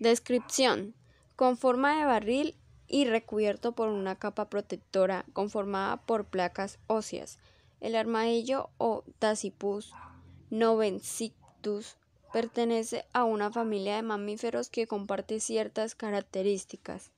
Descripción. Con forma de barril y recubierto por una capa protectora conformada por placas óseas. El armadillo o Dasypus novencictus pertenece a una familia de mamíferos que comparte ciertas características.